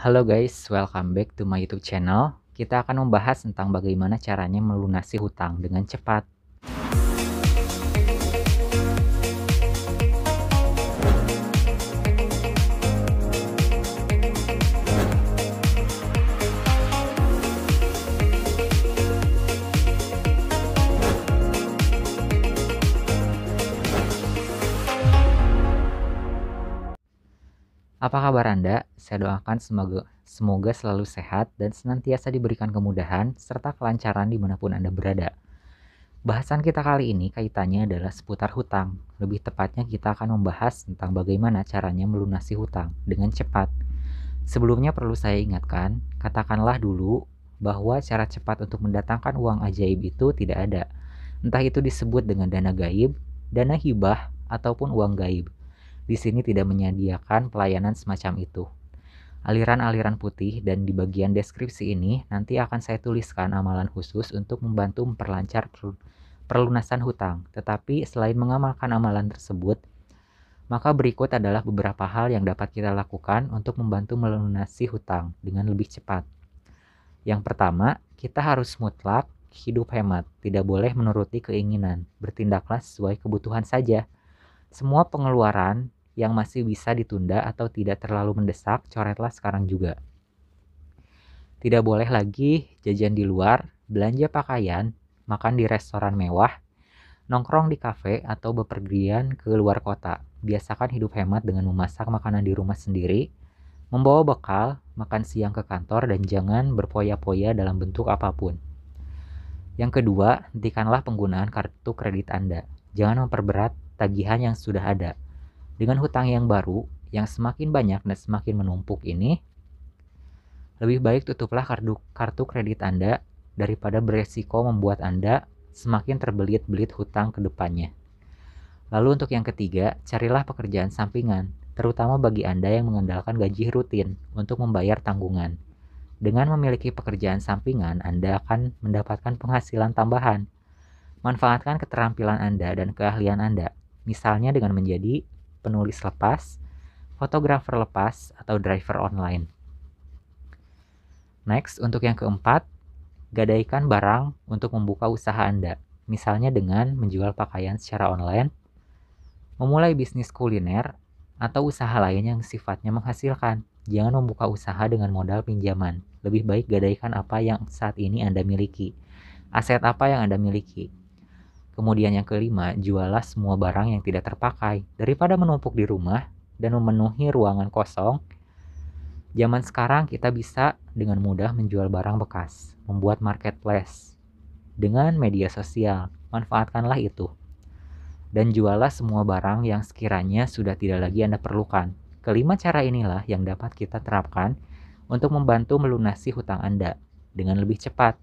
Halo guys, welcome back to my YouTube channel. Kita akan membahas tentang bagaimana caranya melunasi hutang dengan cepat. Apa kabar Anda? Saya doakan semoga, semoga selalu sehat dan senantiasa diberikan kemudahan serta kelancaran dimanapun Anda berada. Bahasan kita kali ini kaitannya adalah seputar hutang. Lebih tepatnya kita akan membahas tentang bagaimana caranya melunasi hutang dengan cepat. Sebelumnya perlu saya ingatkan, katakanlah dulu bahwa cara cepat untuk mendatangkan uang ajaib itu tidak ada. Entah itu disebut dengan dana gaib, dana hibah, ataupun uang gaib di sini tidak menyediakan pelayanan semacam itu. Aliran-aliran putih dan di bagian deskripsi ini nanti akan saya tuliskan amalan khusus untuk membantu memperlancar perlunasan hutang. Tetapi selain mengamalkan amalan tersebut, maka berikut adalah beberapa hal yang dapat kita lakukan untuk membantu melunasi hutang dengan lebih cepat. Yang pertama, kita harus mutlak hidup hemat, tidak boleh menuruti keinginan, bertindaklah sesuai kebutuhan saja. Semua pengeluaran yang masih bisa ditunda atau tidak terlalu mendesak, coretlah sekarang juga. Tidak boleh lagi jajan di luar, belanja pakaian, makan di restoran mewah, nongkrong di kafe, atau bepergian ke luar kota. Biasakan hidup hemat dengan memasak makanan di rumah sendiri, membawa bekal, makan siang ke kantor, dan jangan berpoya-poya dalam bentuk apapun. Yang kedua, hentikanlah penggunaan kartu kredit Anda. Jangan memperberat tagihan yang sudah ada. Dengan hutang yang baru yang semakin banyak dan semakin menumpuk ini, lebih baik tutuplah kartu, kartu kredit Anda daripada beresiko membuat Anda semakin terbelit-belit hutang ke depannya. Lalu untuk yang ketiga, carilah pekerjaan sampingan, terutama bagi Anda yang mengandalkan gaji rutin untuk membayar tanggungan. Dengan memiliki pekerjaan sampingan, Anda akan mendapatkan penghasilan tambahan. Manfaatkan keterampilan Anda dan keahlian Anda misalnya dengan menjadi penulis lepas, fotografer lepas, atau driver online. Next, untuk yang keempat, gadaikan barang untuk membuka usaha Anda, misalnya dengan menjual pakaian secara online, memulai bisnis kuliner, atau usaha lain yang sifatnya menghasilkan. Jangan membuka usaha dengan modal pinjaman. Lebih baik gadaikan apa yang saat ini Anda miliki. Aset apa yang Anda miliki, Kemudian yang kelima, jualah semua barang yang tidak terpakai daripada menumpuk di rumah dan memenuhi ruangan kosong. Zaman sekarang kita bisa dengan mudah menjual barang bekas, membuat marketplace dengan media sosial. Manfaatkanlah itu. Dan jualah semua barang yang sekiranya sudah tidak lagi Anda perlukan. Kelima cara inilah yang dapat kita terapkan untuk membantu melunasi hutang Anda dengan lebih cepat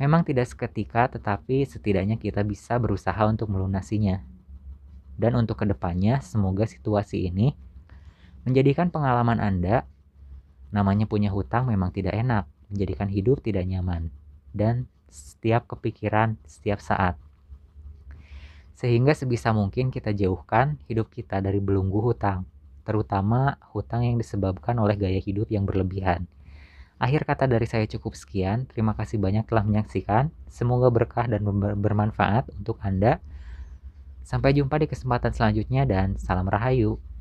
Memang tidak seketika, tetapi setidaknya kita bisa berusaha untuk melunasinya. Dan untuk kedepannya, semoga situasi ini menjadikan pengalaman Anda, namanya punya hutang memang tidak enak, menjadikan hidup tidak nyaman, dan setiap kepikiran, setiap saat. Sehingga sebisa mungkin kita jauhkan hidup kita dari belunggu hutang, terutama hutang yang disebabkan oleh gaya hidup yang berlebihan – Akhir kata dari saya cukup sekian. Terima kasih banyak telah menyaksikan. Semoga berkah dan bermanfaat untuk Anda. Sampai jumpa di kesempatan selanjutnya dan salam rahayu.